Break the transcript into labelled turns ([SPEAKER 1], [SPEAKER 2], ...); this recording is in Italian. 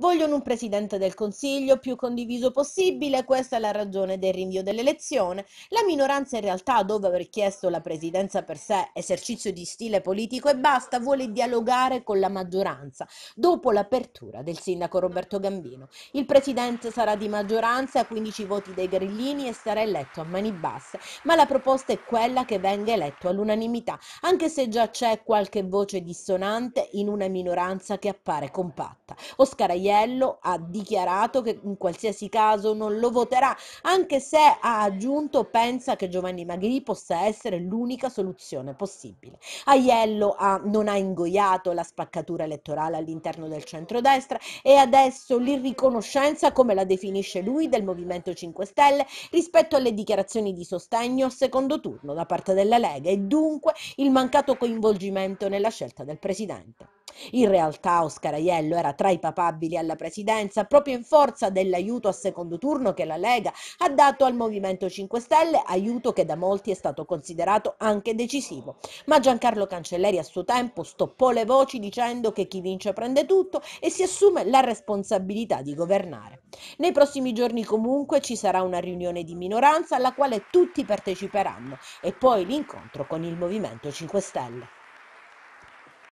[SPEAKER 1] Vogliono un presidente del Consiglio più condiviso possibile, questa è la ragione del rinvio dell'elezione. La minoranza in realtà, dove aver chiesto la presidenza per sé, esercizio di stile politico e basta, vuole dialogare con la maggioranza, dopo l'apertura del sindaco Roberto Gambino. Il presidente sarà di maggioranza, a 15 voti dei grillini e sarà eletto a mani basse, ma la proposta è quella che venga eletto all'unanimità, anche se già c'è qualche voce dissonante in una minoranza che appare compatta. Oscar Aiello Maiello ha dichiarato che in qualsiasi caso non lo voterà, anche se ha aggiunto pensa che Giovanni Magri possa essere l'unica soluzione possibile. Aiello ha, non ha ingoiato la spaccatura elettorale all'interno del centrodestra e adesso l'irriconoscenza, come la definisce lui, del Movimento 5 Stelle rispetto alle dichiarazioni di sostegno al secondo turno da parte della Lega e dunque il mancato coinvolgimento nella scelta del Presidente. In realtà Oscar Aiello era tra i papabili alla presidenza proprio in forza dell'aiuto a secondo turno che la Lega ha dato al Movimento 5 Stelle, aiuto che da molti è stato considerato anche decisivo. Ma Giancarlo Cancelleri a suo tempo stoppò le voci dicendo che chi vince prende tutto e si assume la responsabilità di governare. Nei prossimi giorni comunque ci sarà una riunione di minoranza alla quale tutti parteciperanno e poi l'incontro con il Movimento 5 Stelle.